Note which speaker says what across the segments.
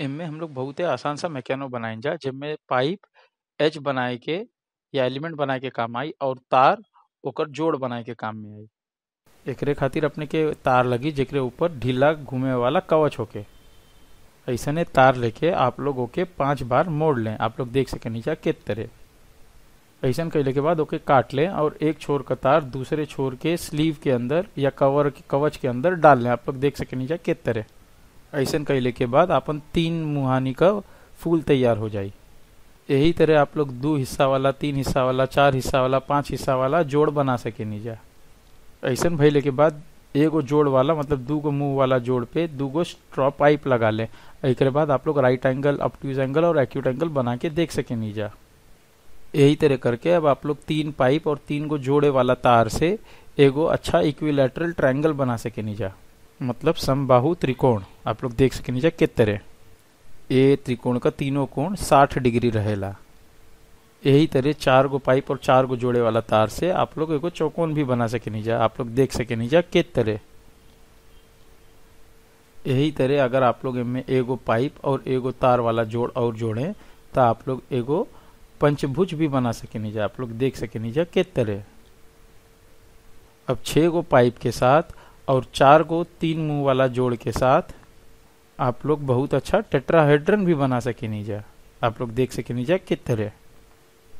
Speaker 1: इनमें हम लोग बहुत ही आसान सा मैकेनो बनाए जा जिनमें पाइप एच बनाए के या एलिमेंट बनाए के काम आई और तार ओकर जोड़ बनाए के काम में आई एक खातिर अपने के तार लगी जेकरे ऊपर ढीला घूमे वाला कवच होके ऐसा तार लेके आप लोग ओके पांच बार मोड़ लें आप लोग देख सके नीचा के तरह ऐसा कैले के बाद ओके काट लें और एक छोर का तार दूसरे छोर के स्लीव के अंदर या कवर के कवच के अंदर डाल लें आप लोग देख सके नीचा के तरह ऐसा कहले के बाद अपन तीन मुहानी का फूल तैयार हो जाए यही तरह आप लोग दो हिस्सा वाला तीन हिस्सा वाला चार हिस्सा वाला पाँच हिस्सा वाला जोड़ बना सके नीजा ऐसा भैले के बाद एगो जोड़ वाला मतलब दू गो मुंह वाला जोड़ पे दू गो स्ट्रॉ पाइप लगा लें एक बाद आप लोग राइट एंगल अपट्यूज एंगल और एक्यूट एंगल बना के देख सके नीजा यही तरह करके अब आप लोग तीन पाइप और तीन गो जोड़े वाला तार से एगो अच्छा इक्विलेटरल ट्राइंगल बना सके नीजा मतलब समबाहु त्रिकोण आप लोग देख सकें नीचे कितरे ए त्रिकोण का तीनों कोण 60 डिग्री रहेला यही तरह चार गो पाइप और चार गो जोड़े वाला तार से आप लोग एगो चौकोन भी बना सके नीचा आप लोग देख सके नीचा के तरह यही तरह अगर आप लोग इनमें एगो पाइप और एगो तार वाला जोड़ और जोड़े तो आप लोग एगो पंचभुज भी बना सके नीचा आप लोग देख सके नीचा के तरह अब छह गो पाइप के साथ और चार गो तीन मुंह वाला जोड़ के साथ आप लोग बहुत अच्छा टेट्राहेड्रन भी बना सके नीजा आप लोग देख सके नीजा तरह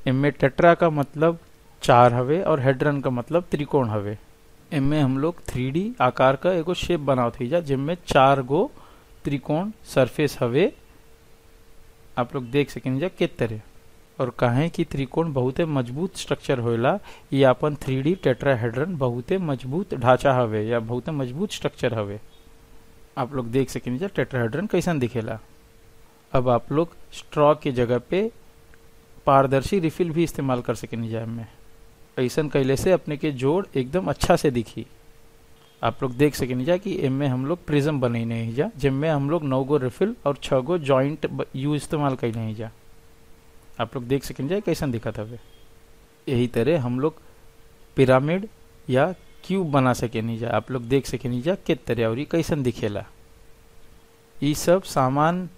Speaker 1: इनमें टेट्रा का मतलब चार हवे और हेड्रन का मतलब त्रिकोण हवे इनमें हम लोग थ्री आकार का एगो शेप बनाओ थी जा जिनमें चार गो त्रिकोण सरफेस हवे आप लोग देख सके जा किस तरह और कहें कि त्रिकोण बहुत मजबूत स्ट्रक्चर होएला ये अपन थ्री डी टेट्राहेड्रन बहुत मजबूत ढांचा हवे या बहुत मजबूत स्ट्रक्चर हवे आप लोग देख सके नीचे टेट्राहेड्रन कैसा दिखेला अब आप लोग स्ट्रॉ के जगह पे पारदर्शी रिफिल भी इस्तेमाल कर सके निजाम में ऐसा कैले से अपने के जोड़ एकदम अच्छा से दिखी आप लोग देख सके नीजा कि एम में हम लोग प्रिज्म बने नहीं जा जिनमें हम लोग नौ गो रिफिल और छः गो जॉइंट यू इस्तेमाल कर नहीं जा आप लोग देख सके जा कैसा दिखा था वे यही तरह हम लोग पिरामिड या क्यूब बना सके नीजा आप लोग देख सके नीजा के तरह और कैसन दिखेला ये सब सामान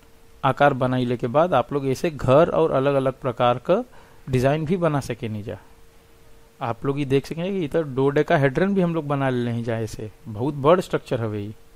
Speaker 1: आकार बनाइले के बाद आप लोग ऐसे घर और अलग अलग प्रकार का डिज़ाइन भी बना सके नीजा आप लोग ये देख सकेंगे इधर डोडे का हेड्रन भी हम लोग बना ले नहीं जाए ऐसे बहुत बड़ स्ट्रक्चर है वही